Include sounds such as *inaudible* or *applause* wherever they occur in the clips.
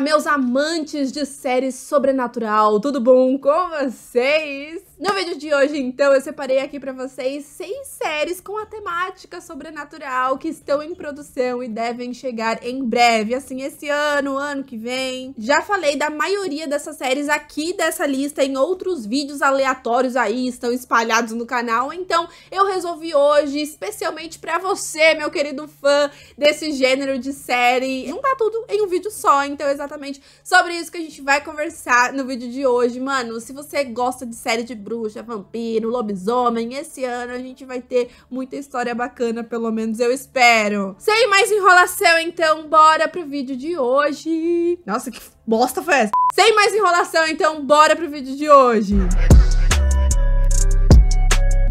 meus amantes de séries sobrenatural, tudo bom com vocês? No vídeo de hoje, então, eu separei aqui para vocês seis séries com a temática sobrenatural que estão em produção e devem chegar em breve, assim, esse ano, ano que vem. Já falei da maioria dessas séries aqui dessa lista em outros vídeos aleatórios aí, estão espalhados no canal, então eu resolvi hoje, especialmente para você, meu querido fã desse gênero de série, juntar tudo em um vídeo só, então exatamente exatamente sobre isso que a gente vai conversar no vídeo de hoje, mano. Se você gosta de série de bruxa, vampiro, lobisomem, esse ano a gente vai ter muita história bacana, pelo menos eu espero. Sem mais enrolação, então, bora pro vídeo de hoje. Nossa, que bosta foi essa? Sem mais enrolação, então, bora pro vídeo de hoje.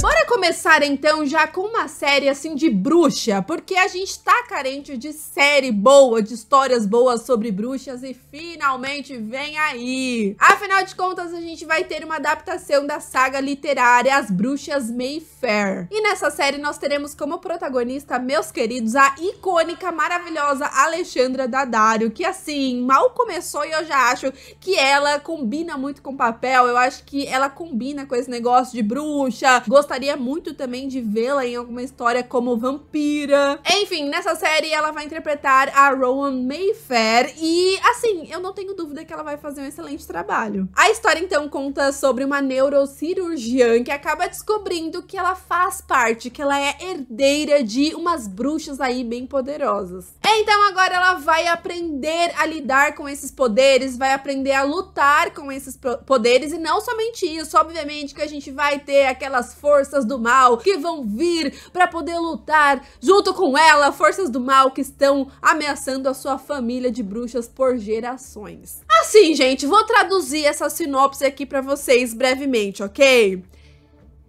Bora começar então já com uma série assim de bruxa, porque a gente tá carente de série boa, de histórias boas sobre bruxas e finalmente vem aí. Afinal de contas, a gente vai ter uma adaptação da saga literária As Bruxas Mayfair. E nessa série nós teremos como protagonista, meus queridos, a icônica, maravilhosa Alexandra Daddario, que assim, mal começou e eu já acho que ela combina muito com o papel, eu acho que ela combina com esse negócio de bruxa, gostar gostaria muito também de vê-la em alguma história como vampira. Enfim, nessa série ela vai interpretar a Rowan Mayfair e, assim, eu não tenho dúvida que ela vai fazer um excelente trabalho. A história então conta sobre uma neurocirurgiã que acaba descobrindo que ela faz parte, que ela é herdeira de umas bruxas aí bem poderosas. Então agora ela vai aprender a lidar com esses poderes, vai aprender a lutar com esses poderes e não somente isso, obviamente que a gente vai ter aquelas forças forças do mal que vão vir para poder lutar junto com ela, forças do mal que estão ameaçando a sua família de bruxas por gerações. Assim, gente, vou traduzir essa sinopse aqui para vocês brevemente, ok?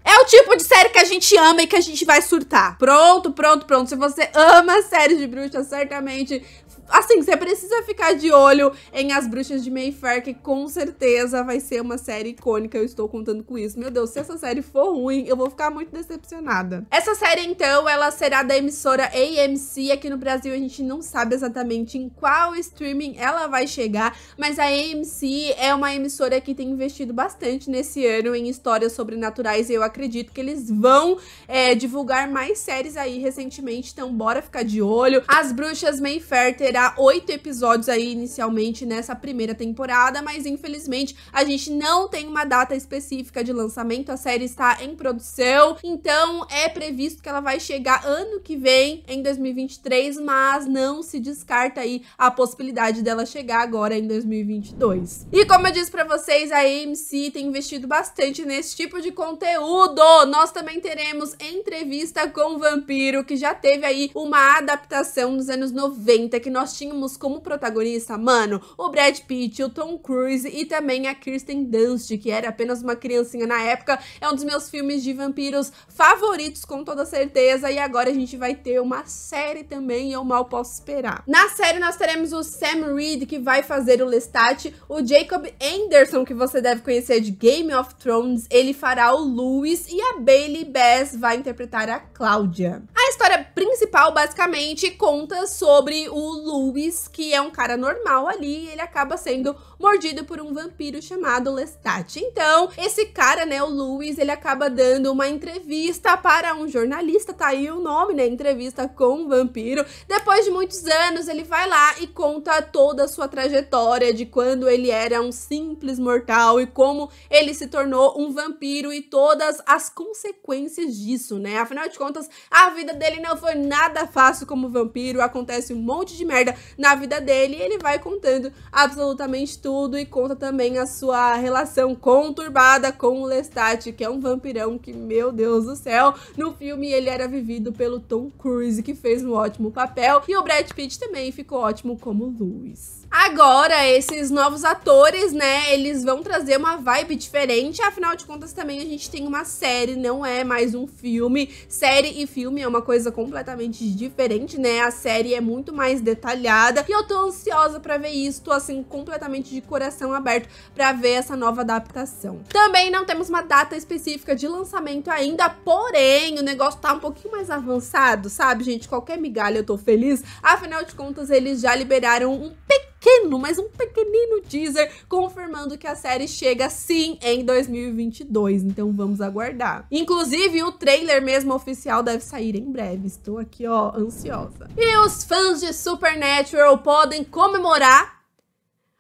É o tipo de série que a gente ama e que a gente vai surtar. Pronto, pronto, pronto. Se você ama séries de bruxas, certamente assim, você precisa ficar de olho em As Bruxas de Mayfair, que com certeza vai ser uma série icônica, eu estou contando com isso. Meu Deus, se essa série for ruim, eu vou ficar muito decepcionada. Essa série, então, ela será da emissora AMC. Aqui no Brasil, a gente não sabe exatamente em qual streaming ela vai chegar, mas a AMC é uma emissora que tem investido bastante nesse ano em histórias sobrenaturais e eu acredito que eles vão é, divulgar mais séries aí recentemente, então bora ficar de olho. As Bruxas Mayfair terá oito episódios aí inicialmente nessa primeira temporada, mas infelizmente a gente não tem uma data específica de lançamento. A série está em produção, então é previsto que ela vai chegar ano que vem, em 2023, mas não se descarta aí a possibilidade dela chegar agora em 2022. E como eu disse para vocês, a AMC tem investido bastante nesse tipo de conteúdo. Nós também teremos entrevista com o vampiro que já teve aí uma adaptação nos anos 90 que nós nós tínhamos como protagonista, mano, o Brad Pitt, o Tom Cruise e também a Kirsten Dunst, que era apenas uma criancinha na época. É um dos meus filmes de vampiros favoritos, com toda certeza. E agora a gente vai ter uma série também, eu mal posso esperar. Na série nós teremos o Sam Reed, que vai fazer o Lestat, o Jacob Anderson, que você deve conhecer de Game of Thrones, ele fará o Lewis, e a Bailey Bass vai interpretar a Cláudia. A história principal, basicamente, conta sobre o Louis, que é um cara normal ali, e ele acaba sendo mordido por um vampiro chamado Lestat. Então, esse cara, né, o Louis, ele acaba dando uma entrevista para um jornalista, tá aí o nome, né, entrevista com um vampiro. Depois de muitos anos, ele vai lá e conta toda a sua trajetória de quando ele era um simples mortal e como ele se tornou um vampiro e todas as consequências disso, né? Afinal de contas, a vida dele não foi nada fácil como vampiro, acontece um monte de merda merda na vida dele. E ele vai contando absolutamente tudo e conta também a sua relação conturbada com o Lestat, que é um vampirão que, meu Deus do céu, no filme ele era vivido pelo Tom Cruise, que fez um ótimo papel. E o Brad Pitt também ficou ótimo como Luiz. Agora, esses novos atores, né, eles vão trazer uma vibe diferente, afinal de contas também a gente tem uma série, não é mais um filme. Série e filme é uma coisa completamente diferente, né, a série é muito mais detalhada e eu tô ansiosa pra ver isso, tô assim, completamente de coração aberto pra ver essa nova adaptação. Também não temos uma data específica de lançamento ainda, porém, o negócio tá um pouquinho mais avançado, sabe, gente? Qualquer migalha eu tô feliz, afinal de contas eles já liberaram um pequeno pequeno, mas um pequenino teaser confirmando que a série chega sim em 2022. Então vamos aguardar. Inclusive, o trailer mesmo oficial deve sair em breve. Estou aqui, ó, ansiosa. E os fãs de Supernatural podem comemorar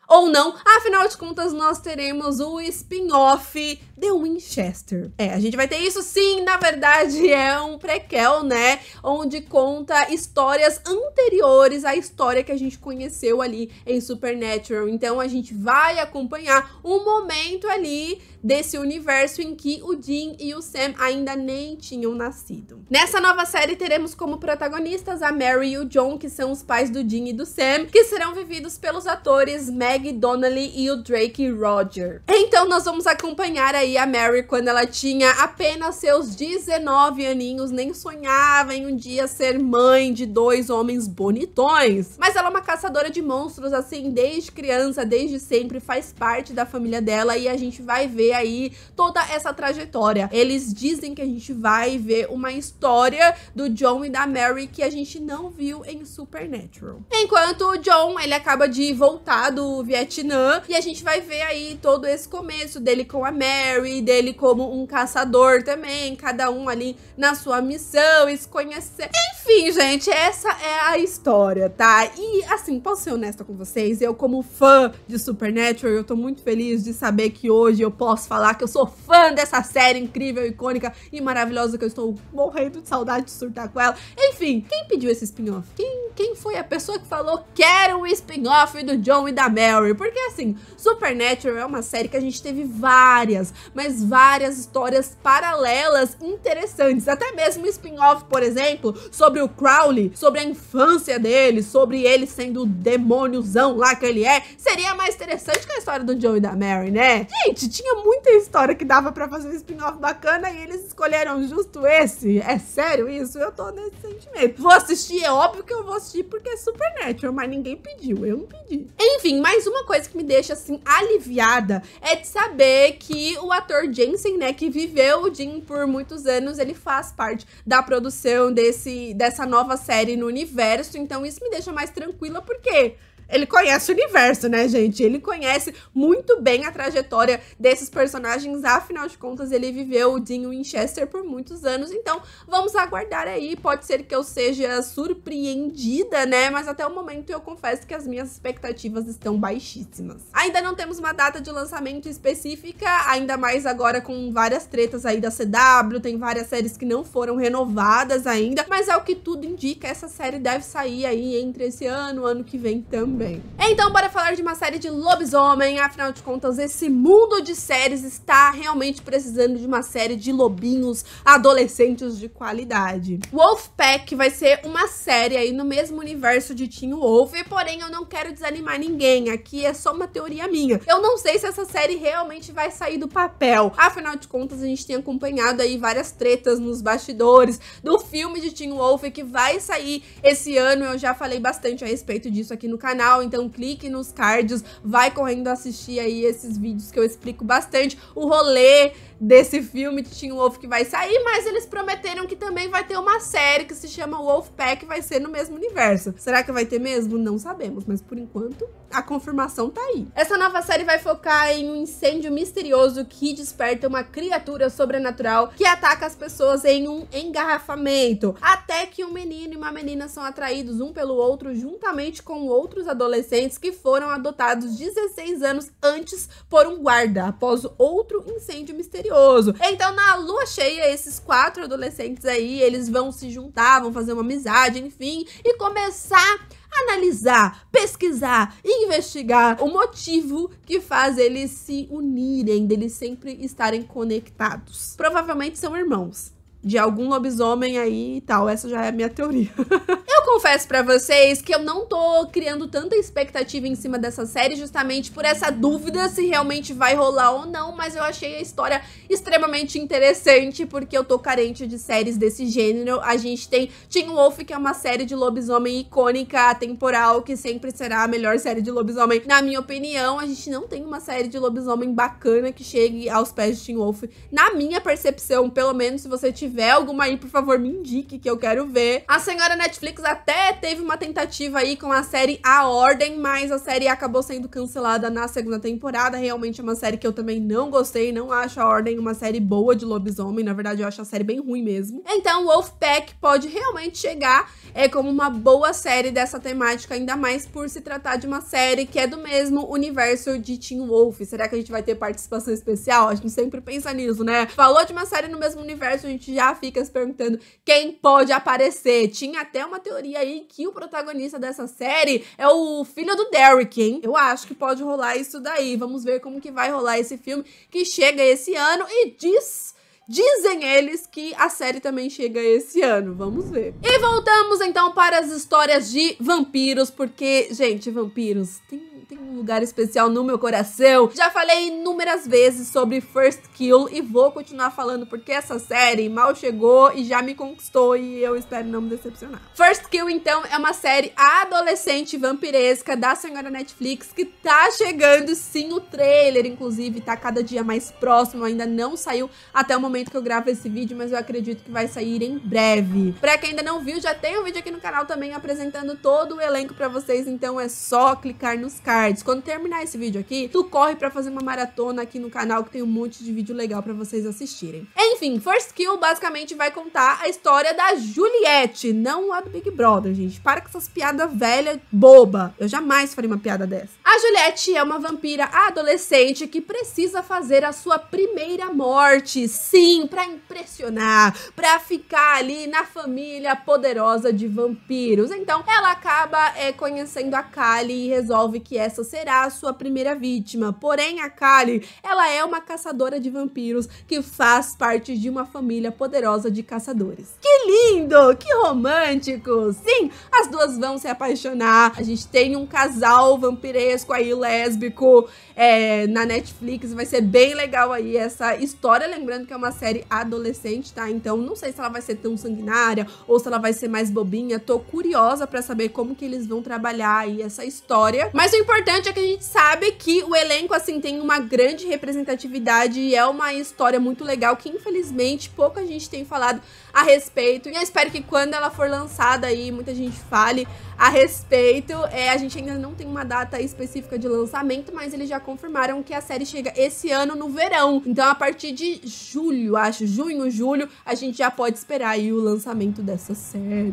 ou não. Afinal de contas, nós teremos o spin-off The Winchester. É, a gente vai ter isso sim, na verdade *laughs* é um prequel, né? Onde conta histórias anteriores à história que a gente conheceu ali em Supernatural. Então a gente vai acompanhar um momento ali desse universo em que o Dean e o Sam ainda nem tinham nascido. Nessa nova série teremos como protagonistas a Mary e o John, que são os pais do Dean e do Sam, que serão vividos pelos atores Mary Meg Donnelly e o Drake Roger. Então nós vamos acompanhar aí a Mary quando ela tinha apenas seus 19 aninhos, nem sonhava em um dia ser mãe de dois homens bonitões. Mas ela é uma caçadora de monstros assim desde criança, desde sempre, faz parte da família dela e a gente vai ver aí toda essa trajetória. Eles dizem que a gente vai ver uma história do John e da Mary que a gente não viu em Supernatural. Enquanto o John, ele acaba de voltar do Vietnã. E a gente vai ver aí todo esse começo dele com a Mary, dele como um caçador também, cada um ali na sua missão, e se conhecer. Enfim, enfim, gente, essa é a história, tá? E, assim, posso ser honesta com vocês? Eu, como fã de Supernatural, eu tô muito feliz de saber que hoje eu posso falar que eu sou fã dessa série incrível, icônica e maravilhosa que eu estou morrendo de saudade de surtar com ela. Enfim, quem pediu esse spin-off? Quem, quem foi a pessoa que falou quero o spin-off do John e da Mary? Porque, assim, Supernatural é uma série que a gente teve várias, mas várias histórias paralelas interessantes. Até mesmo o spin-off, por exemplo, sobre sobre o Crowley, sobre a infância dele, sobre ele sendo o demôniozão lá que ele é, seria mais interessante que a história do Joe e da Mary, né? Gente, tinha muita história que dava para fazer um spin-off bacana e eles escolheram justo esse. É sério isso? Eu tô nesse sentimento. Vou assistir, é óbvio que eu vou assistir porque é Supernatural, mas ninguém pediu, eu não pedi. Enfim, mais uma coisa que me deixa assim aliviada é de saber que o ator Jensen, né, que viveu o Jim por muitos anos, ele faz parte da produção desse dessa nova série no universo, então isso me deixa mais tranquila, porque ele conhece o universo, né, gente? Ele conhece muito bem a trajetória desses personagens, afinal de contas, ele viveu o Dean Winchester por muitos anos, então vamos aguardar aí. Pode ser que eu seja surpreendida, né? Mas até o momento eu confesso que as minhas expectativas estão baixíssimas. Ainda não temos uma data de lançamento específica, ainda mais agora com várias tretas aí da CW, tem várias séries que não foram renovadas ainda, mas é o que tudo indica, essa série deve sair aí entre esse ano, ano que vem também. Então, bora falar de uma série de lobisomem. Afinal de contas, esse mundo de séries está realmente precisando de uma série de lobinhos adolescentes de qualidade. Wolfpack vai ser uma série aí no mesmo universo de Teen Wolf, porém eu não quero desanimar ninguém. Aqui é só uma teoria minha. Eu não sei se essa série realmente vai sair do papel. Afinal de contas, a gente tem acompanhado aí várias tretas nos bastidores do filme de Teen Wolf que vai sair esse ano. Eu já falei bastante a respeito disso aqui no canal canal, então clique nos cards, vai correndo assistir aí esses vídeos que eu explico bastante o rolê desse filme de Teen Wolf que vai sair, mas eles prometeram que também vai ter uma série que se chama Wolfpack, vai ser no mesmo universo. Será que vai ter mesmo? Não sabemos, mas por enquanto a confirmação tá aí. Essa nova série vai focar em um incêndio misterioso que desperta uma criatura sobrenatural que ataca as pessoas em um engarrafamento. Até que um menino e uma menina são atraídos um pelo outro juntamente com outros adolescentes que foram adotados 16 anos antes por um guarda, após outro incêndio misterioso. Então, na lua cheia, esses quatro adolescentes aí, eles vão se juntar, vão fazer uma amizade, enfim, e começar analisar, pesquisar, investigar o motivo que faz eles se unirem, deles sempre estarem conectados. Provavelmente são irmãos de algum lobisomem aí e tal. Essa já é a minha teoria. *laughs* eu confesso para vocês que eu não tô criando tanta expectativa em cima dessa série justamente por essa dúvida se realmente vai rolar ou não, mas eu achei a história extremamente interessante porque eu tô carente de séries desse gênero. A gente tem Teen Wolf, que é uma série de lobisomem icônica, temporal que sempre será a melhor série de lobisomem. Na minha opinião, a gente não tem uma série de lobisomem bacana que chegue aos pés de Teen Wolf. Na minha percepção, pelo menos se você tiver tiver alguma aí, por favor, me indique que eu quero ver. A senhora Netflix até teve uma tentativa aí com a série A Ordem, mas a série acabou sendo cancelada na segunda temporada. Realmente é uma série que eu também não gostei, não acho A Ordem uma série boa de lobisomem, na verdade eu acho a série bem ruim mesmo. Então Wolfpack pode realmente chegar é, como uma boa série dessa temática, ainda mais por se tratar de uma série que é do mesmo universo de Teen Wolf. Será que a gente vai ter participação especial? A gente sempre pensa nisso, né? Falou de uma série no mesmo universo, a gente já já fica se perguntando quem pode aparecer. Tinha até uma teoria aí que o protagonista dessa série é o filho do Derrick, hein? Eu acho que pode rolar isso daí. Vamos ver como que vai rolar esse filme que chega esse ano e diz Dizem eles que a série também chega esse ano, vamos ver. E voltamos então para as histórias de vampiros, porque, gente, vampiros tem tem um lugar especial no meu coração. Já falei inúmeras vezes sobre First Kill e vou continuar falando porque essa série mal chegou e já me conquistou e eu espero não me decepcionar. First Kill, então, é uma série adolescente vampiresca da senhora Netflix que tá chegando sim o trailer, inclusive tá cada dia mais próximo, ainda não saiu até o momento que eu gravo esse vídeo, mas eu acredito que vai sair em breve. Pra quem ainda não viu, já tem um vídeo aqui no canal também apresentando todo o elenco pra vocês, então é só clicar nos cards quando terminar esse vídeo aqui, tu corre para fazer uma maratona aqui no canal que tem um monte de vídeo legal para vocês assistirem. Enfim, First Kill basicamente vai contar a história da Juliette, não a do Big Brother, gente. Para com essas piadas velha boba. Eu jamais faria uma piada dessa. A Juliette é uma vampira adolescente que precisa fazer a sua primeira morte, sim, para impressionar, para ficar ali na família poderosa de vampiros. Então, ela acaba é, conhecendo a Kali e resolve que essa essa será a sua primeira vítima. Porém, a Kali, ela é uma caçadora de vampiros que faz parte de uma família poderosa de caçadores. Que lindo! Que romântico! Sim, as duas vão se apaixonar. A gente tem um casal vampiresco aí, lésbico, é, na Netflix. Vai ser bem legal aí essa história. Lembrando que é uma série adolescente, tá? Então, não sei se ela vai ser tão sanguinária ou se ela vai ser mais bobinha. Tô curiosa para saber como que eles vão trabalhar aí essa história. Mas o importante importante é que a gente sabe que o elenco, assim, tem uma grande representatividade e é uma história muito legal que, infelizmente, pouca gente tem falado a respeito. E eu espero que quando ela for lançada aí, muita gente fale a respeito. É, a gente ainda não tem uma data específica de lançamento, mas eles já confirmaram que a série chega esse ano no verão. Então, a partir de julho, acho, junho, julho, a gente já pode esperar aí o lançamento dessa série.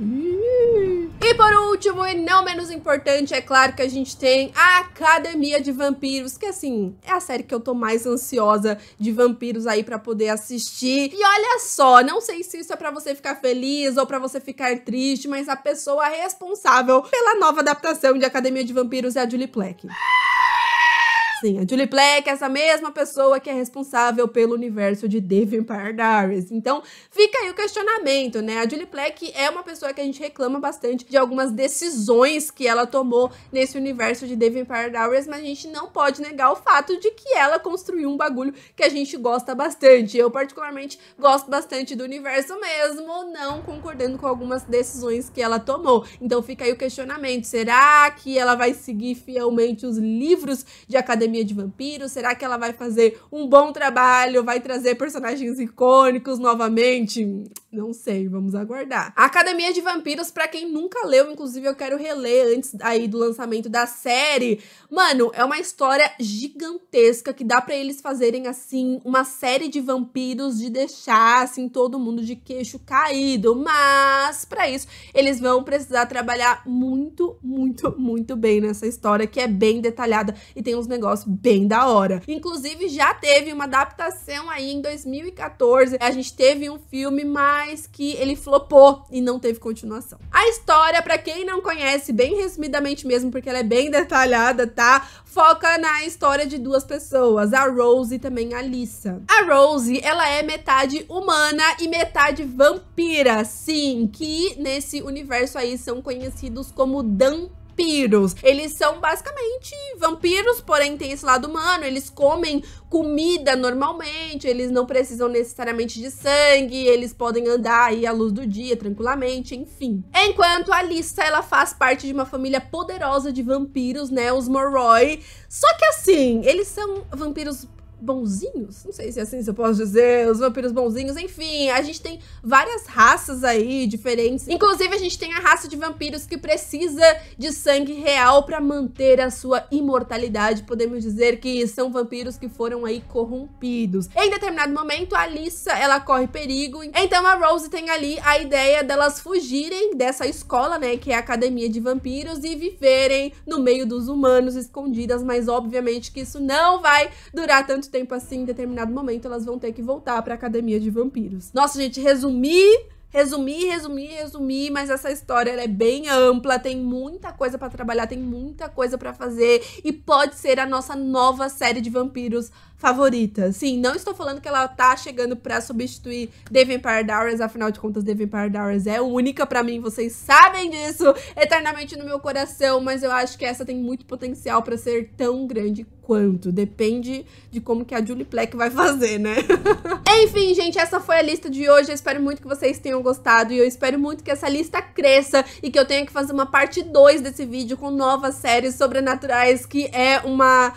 E por último, e não menos importante, é claro que a gente tem a Academia de Vampiros, que assim, é a série que eu tô mais ansiosa de vampiros aí para poder assistir. E olha só, não sei se isso é pra para você ficar feliz ou para você ficar triste, mas a pessoa responsável pela nova adaptação de Academia de Vampiros é a Julie Plec sim, a Julie Black é essa mesma pessoa que é responsável pelo universo de Devil Vampire Diaries. Então, fica aí o questionamento, né? A Julie Black é uma pessoa que a gente reclama bastante de algumas decisões que ela tomou nesse universo de Devil Vampire Diaries, mas a gente não pode negar o fato de que ela construiu um bagulho que a gente gosta bastante. Eu, particularmente, gosto bastante do universo mesmo, não concordando com algumas decisões que ela tomou. Então, fica aí o questionamento. Será que ela vai seguir fielmente os livros de academia Academia de Vampiros? Será que ela vai fazer um bom trabalho? Vai trazer personagens icônicos novamente? Não sei, vamos aguardar. A Academia de Vampiros, para quem nunca leu, inclusive eu quero reler antes aí do lançamento da série. Mano, é uma história gigantesca que dá para eles fazerem assim uma série de vampiros de deixar assim todo mundo de queixo caído, mas para isso eles vão precisar trabalhar muito, muito, muito bem nessa história que é bem detalhada e tem uns negócios negócio bem da hora. Inclusive, já teve uma adaptação aí em 2014. A gente teve um filme, mas que ele flopou e não teve continuação. A história, para quem não conhece, bem resumidamente mesmo, porque ela é bem detalhada, tá? Foca na história de duas pessoas, a Rose e também a Lisa. A Rose, ela é metade humana e metade vampira, sim, que nesse universo aí são conhecidos como Dampira vampiros. Eles são basicamente vampiros, porém tem esse lado humano, eles comem comida normalmente, eles não precisam necessariamente de sangue, eles podem andar aí à luz do dia tranquilamente, enfim. Enquanto a Lisa, ela faz parte de uma família poderosa de vampiros, né, os Morroy. Só que assim, eles são vampiros bonzinhos, não sei se é assim se eu posso dizer, os vampiros bonzinhos, enfim, a gente tem várias raças aí diferentes. Inclusive a gente tem a raça de vampiros que precisa de sangue real para manter a sua imortalidade. Podemos dizer que são vampiros que foram aí corrompidos. Em determinado momento a Lisa, ela corre perigo. Então a Rose tem ali a ideia delas fugirem dessa escola, né, que é a Academia de Vampiros e viverem no meio dos humanos escondidas, mas obviamente que isso não vai durar tanto tempo assim, em determinado momento, elas vão ter que voltar pra academia de vampiros. Nossa, gente, resumir resumir, resumir, resumir, mas essa história é bem ampla, tem muita coisa para trabalhar, tem muita coisa para fazer e pode ser a nossa nova série de vampiros favorita. Sim, não estou falando que ela tá chegando para substituir The Vampire Diaries, afinal de contas, The Vampire Diaries é única para mim, vocês sabem disso eternamente no meu coração, mas eu acho que essa tem muito potencial para ser tão grande quanto. Depende de como que a Julie Plec vai fazer, né? *laughs* Enfim, gente, essa foi a lista de hoje. Eu espero muito que vocês tenham gostado e eu espero muito que essa lista cresça e que eu tenha que fazer uma parte 2 desse vídeo com novas séries sobrenaturais, que é uma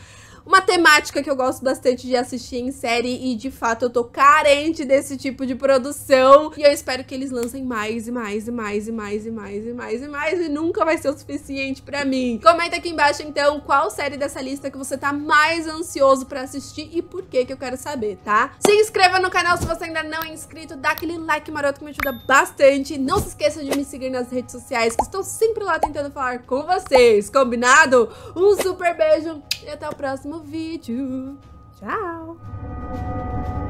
uma temática que eu gosto bastante de assistir em série e de fato eu tô carente desse tipo de produção. E eu espero que eles lancem mais e mais e mais e mais e mais e mais e mais e nunca vai ser o suficiente para mim. Comenta aqui embaixo então qual série dessa lista que você tá mais ansioso para assistir e por que que eu quero saber, tá? Se inscreva no canal se você ainda não é inscrito, dá aquele like maroto que me ajuda bastante. Não se esqueça de me seguir nas redes sociais que estou sempre lá tentando falar com vocês, combinado? Um super beijo e até o próximo próximo vídeo. Tchau!